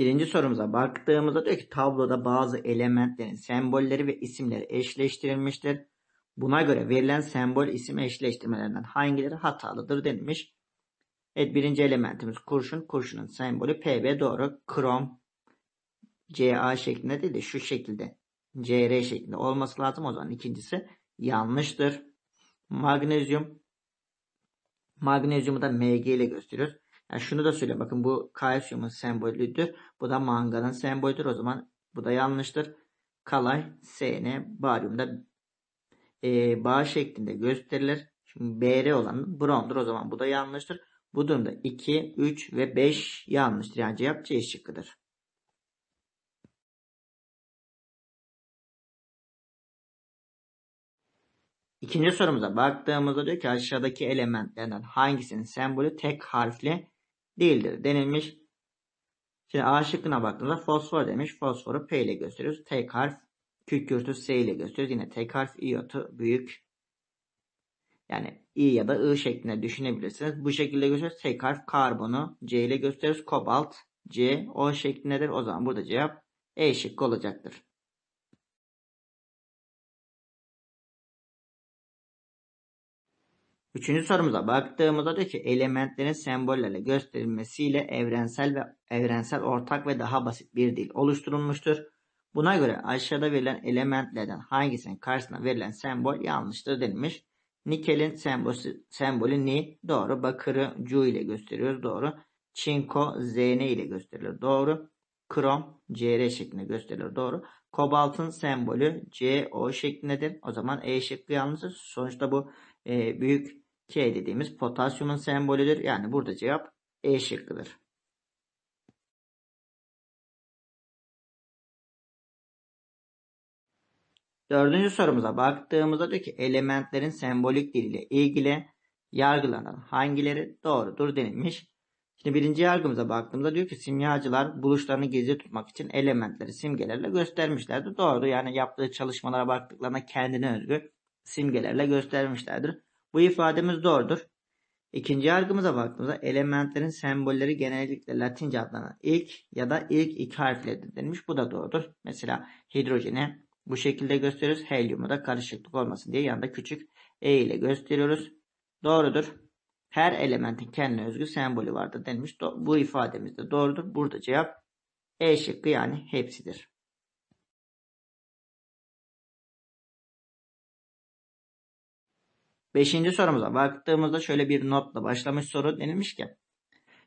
Birinci sorumuza baktığımızda diyor ki tabloda bazı elementlerin sembolleri ve isimleri eşleştirilmiştir. Buna göre verilen sembol isim eşleştirmelerinden hangileri hatalıdır denilmiş. Evet birinci elementimiz kurşun. Kurşunun sembolü PB doğru. Krom CA şeklinde değil de şu şekilde CR şeklinde olması lazım. O zaman ikincisi yanlıştır. Magnezyum. Magnezyumu da MG ile gösteriyoruz. Yani şunu da söyleyeyim. Bakın bu kalsiyumun sembolüdür. Bu da manganın sembolüdür. O zaman bu da yanlıştır. Kalay, SN, baryumda e, bağ şeklinde gösterilir. Şimdi BR olan bromdur. O zaman bu da yanlıştır. Bu durumda 2, 3 ve 5 yanlıştır. Yani cevap C şıkkıdır. İkinci sorumuza baktığımızda diyor ki aşağıdaki elementlerden hangisinin sembolü tek harfli değildir denilmiş. Şimdi A şıkkına baktığımızda fosfor demiş. Fosforu P ile gösteriyoruz. Tek harf kükürtü S ile gösteriyoruz. Yine tek harf iyotu büyük. Yani I ya da I şeklinde düşünebilirsiniz. Bu şekilde gösteriyoruz. Tek harf karbonu C ile gösteriyoruz. Kobalt C O şeklindedir. O zaman burada cevap E şıkkı olacaktır. Üçüncü sorumuza baktığımızda diyor ki elementlerin sembollerle gösterilmesiyle evrensel ve evrensel ortak ve daha basit bir dil oluşturulmuştur. Buna göre aşağıda verilen elementlerden hangisinin karşısına verilen sembol yanlıştır denilmiş. Nikelin sembolü, sembolü ni doğru. Bakırı cu ile gösteriyoruz doğru. Çinko zn ile gösterilir doğru. Krom cr şeklinde gösterilir doğru. Kobaltın sembolü CO şeklindedir. O zaman E şıkkı yanlıştır. Sonuçta bu e, büyük K dediğimiz potasyumun sembolüdür. Yani burada cevap E şıkkıdır. Dördüncü sorumuza baktığımızda diyor ki elementlerin sembolik diliyle ilgili yargılanan hangileri doğrudur denilmiş. Şimdi birinci yargımıza baktığımızda diyor ki simyacılar buluşlarını gizli tutmak için elementleri simgelerle göstermişlerdir. Doğru yani yaptığı çalışmalara baktıklarında kendine özgü simgelerle göstermişlerdir. Bu ifademiz doğrudur. İkinci yargımıza baktığımızda elementlerin sembolleri genellikle Latince adlanan ilk ya da ilk iki harfle denilmiş. Bu da doğrudur. Mesela hidrojeni bu şekilde gösteriyoruz. Helyumu da karışıklık olmasın diye yanında küçük E ile gösteriyoruz. Doğrudur. Her elementin kendine özgü sembolü vardır denilmiş. Bu ifademiz de doğrudur. Burada cevap E şıkkı yani hepsidir. Beşinci sorumuza baktığımızda şöyle bir notla başlamış soru denilmiş ki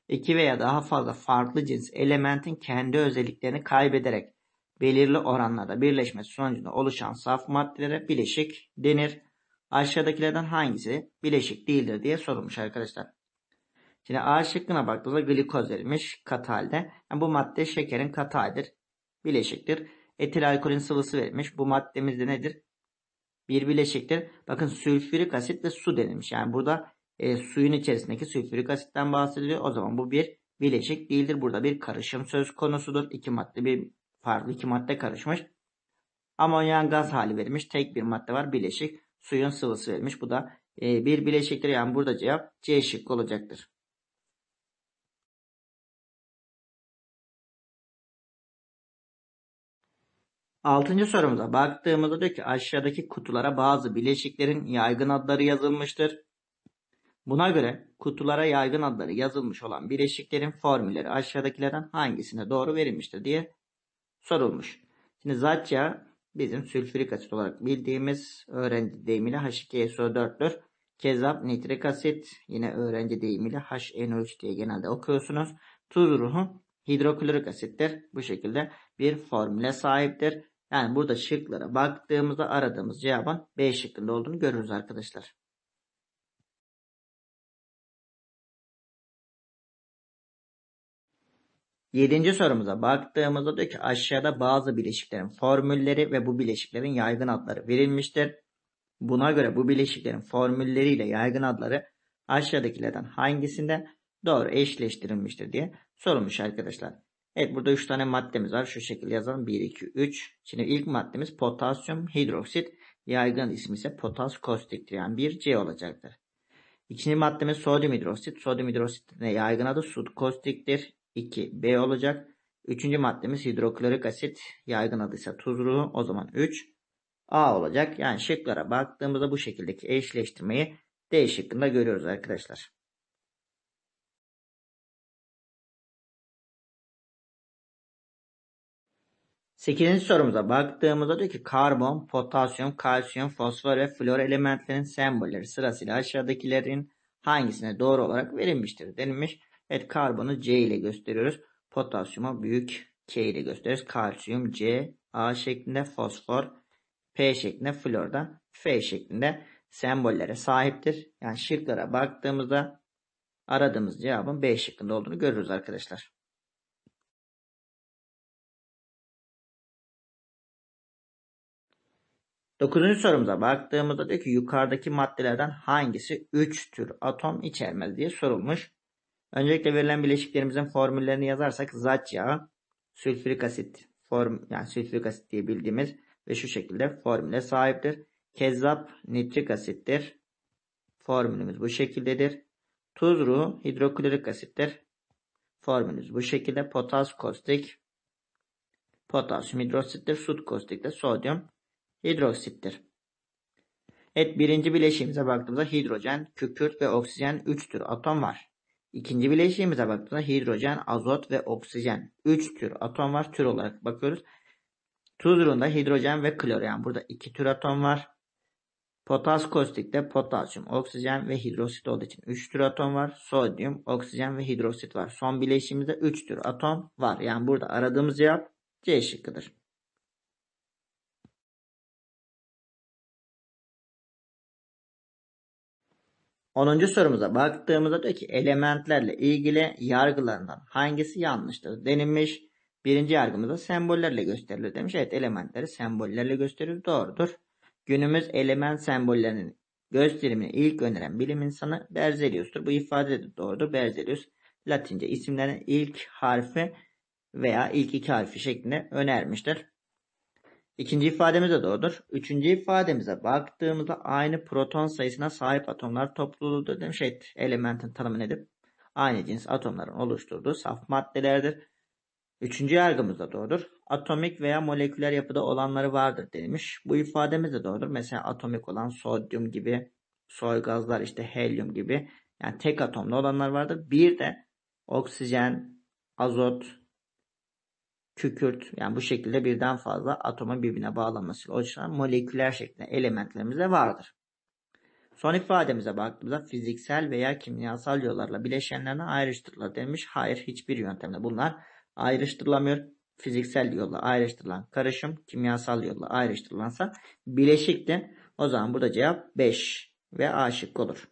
iki veya daha fazla farklı cins elementin kendi özelliklerini kaybederek belirli oranlarda birleşmesi sonucunda oluşan saf maddelere bileşik denir. Aşağıdakilerden hangisi bileşik değildir diye sorulmuş arkadaşlar. Şimdi A şıkkına baktığımızda glikoz verilmiş katı halde. Yani bu madde şekerin katı halidir. Bileşiktir. Etil alkolün sıvısı verilmiş. Bu maddemiz de nedir? bir bileşiktir. Bakın sülfürik asit de su denilmiş. Yani burada e, suyun içerisindeki sülfürik asitten bahsediliyor. O zaman bu bir bileşik değildir. Burada bir karışım söz konusudur. İki madde bir farklı iki madde karışmış. Amonyan gaz hali verilmiş. Tek bir madde var bileşik. Suyun sıvısı verilmiş. Bu da e, bir bileşiktir. Yani burada cevap C şıkkı olacaktır. Altıncı sorumuza baktığımızda diyor ki aşağıdaki kutulara bazı bileşiklerin yaygın adları yazılmıştır. Buna göre kutulara yaygın adları yazılmış olan bileşiklerin formülleri aşağıdakilerden hangisine doğru verilmiştir diye sorulmuş. Şimdi zatça bizim sülfürik asit olarak bildiğimiz öğrenci deyimiyle H2SO4'tür. Kezap nitrik asit yine öğrenci deyimiyle HNO3 diye genelde okuyorsunuz. Tuz ruhu hidroklorik asittir. Bu şekilde bir formüle sahiptir. Yani burada şıklara baktığımızda aradığımız cevabın B şıkkında olduğunu görürüz arkadaşlar. Yedinci sorumuza baktığımızda diyor ki aşağıda bazı bileşiklerin formülleri ve bu bileşiklerin yaygın adları verilmiştir. Buna göre bu bileşiklerin formülleriyle yaygın adları aşağıdakilerden hangisinde doğru eşleştirilmiştir diye sorulmuş arkadaşlar. Evet burada 3 tane maddemiz var. Şu şekilde yazalım. 1, 2, 3. Şimdi ilk maddemiz potasyum hidroksit. Yaygın ismi ise potas kostiktir. Yani 1C olacaktır. İkinci maddemiz sodyum hidroksit. Sodyum hidroksit de yaygın adı sud kostiktir. 2B olacak. Üçüncü maddemiz hidroklorik asit. Yaygın adı ise tuzlu. O zaman 3. A olacak. Yani şıklara baktığımızda bu şekildeki eşleştirmeyi D şıkkında görüyoruz arkadaşlar. Sekizinci sorumuza baktığımızda diyor ki karbon, potasyum, kalsiyum, fosfor ve flor elementlerin sembolleri sırasıyla aşağıdakilerin hangisine doğru olarak verilmiştir denilmiş. Evet karbonu C ile gösteriyoruz. Potasyumu büyük K ile gösteriyoruz. Kalsiyum C, A şeklinde fosfor, P şeklinde flor da F şeklinde sembollere sahiptir. Yani şıklara baktığımızda aradığımız cevabın B şıkkında olduğunu görürüz arkadaşlar. Dokuzuncu sorumuza baktığımızda diyor ki yukarıdaki maddelerden hangisi 3 tür atom içermez diye sorulmuş. Öncelikle verilen bileşiklerimizin formüllerini yazarsak zat yağı, sülfürik asit, form, yani sülfürik asit diye bildiğimiz ve şu şekilde formüle sahiptir. Kezzap nitrik asittir. Formülümüz bu şekildedir. Tuzru hidroklorik asittir. Formülümüz bu şekilde. Potas kostik, potasyum hidrosittir. Sut kostik de sodyum Hidroksittir. Evet birinci bileşiğimize baktığımızda hidrojen, kükürt ve oksijen 3 tür atom var. İkinci bileşiğimize baktığımızda hidrojen, azot ve oksijen 3 tür atom var. Tür olarak bakıyoruz. Tuzluğunda hidrojen ve klor yani Burada 2 tür atom var. Potas kostikte potasyum, oksijen ve hidroksit olduğu için 3 tür atom var. Sodyum, oksijen ve hidroksit var. Son bileşimimizde 3 tür atom var. Yani burada aradığımız cevap C şıkkıdır. Onuncu sorumuza baktığımızda diyor ki elementlerle ilgili yargılarından hangisi yanlıştır denilmiş. Birinci yargımızda sembollerle gösterilir demiş. Evet elementleri sembollerle gösterir doğrudur. Günümüz element sembollerinin gösterimini ilk öneren bilim insanı Berzelius'tur. Bu ifade de doğrudur. Berzelius Latince isimlerin ilk harfi veya ilk iki harfi şeklinde önermiştir. İkinci ifademiz de doğrudur. Üçüncü ifademize baktığımızda aynı proton sayısına sahip atomlar topluluğudur demiş. Şey, elementin tanımını edip aynı cins atomların oluşturduğu saf maddelerdir. Üçüncü yargımız da doğrudur. Atomik veya moleküler yapıda olanları vardır demiş. Bu ifademiz de doğrudur. Mesela atomik olan sodyum gibi, soy gazlar işte helyum gibi yani tek atomlu olanlar vardır. Bir de oksijen, azot, kükürt yani bu şekilde birden fazla atomun birbirine bağlanmasıyla oluşan moleküler şeklinde elementlerimizde vardır. Son ifademize baktığımızda fiziksel veya kimyasal yollarla bileşenlerine ayrıştırılır demiş. Hayır hiçbir yöntemle bunlar ayrıştırılamıyor. Fiziksel yolla ayrıştırılan karışım, kimyasal yolla ayrıştırılansa bileşikti. O zaman burada cevap 5 ve A şıkkı olur.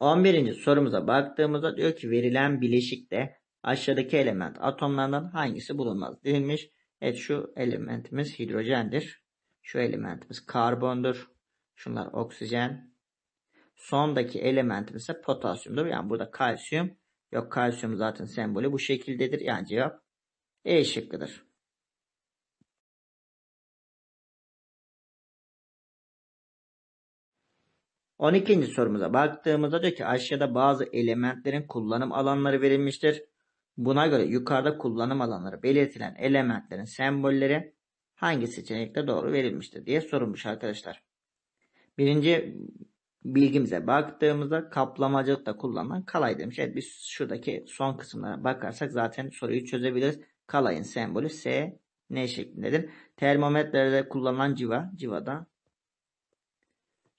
On sorumuza baktığımızda diyor ki verilen bileşikte aşağıdaki element atomlarından hangisi bulunmaz denilmiş. Evet şu elementimiz hidrojendir. Şu elementimiz karbondur. Şunlar oksijen. Sondaki elementimiz ise potasyumdur. Yani burada kalsiyum. Yok kalsiyum zaten sembolü bu şekildedir. Yani cevap E şıkkıdır. 12. sorumuza baktığımızda diyor ki aşağıda bazı elementlerin kullanım alanları verilmiştir. Buna göre yukarıda kullanım alanları belirtilen elementlerin sembolleri hangi seçenekte doğru verilmiştir diye sorulmuş arkadaşlar. Birinci bilgimize baktığımızda kaplamacılıkta kullanılan kalay demiş. Evet biz şuradaki son kısımlara bakarsak zaten soruyu çözebiliriz. Kalayın sembolü S, Ne şeklindedir. Termometrelerde kullanılan civa, civada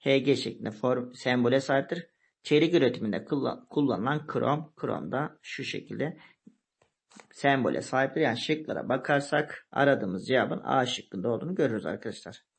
HG şeklinde form, sembole sahiptir. Çelik üretiminde kullanılan krom, krom da şu şekilde sembole sahiptir. Yani şıklara bakarsak aradığımız cevabın A şıkkında olduğunu görürüz arkadaşlar.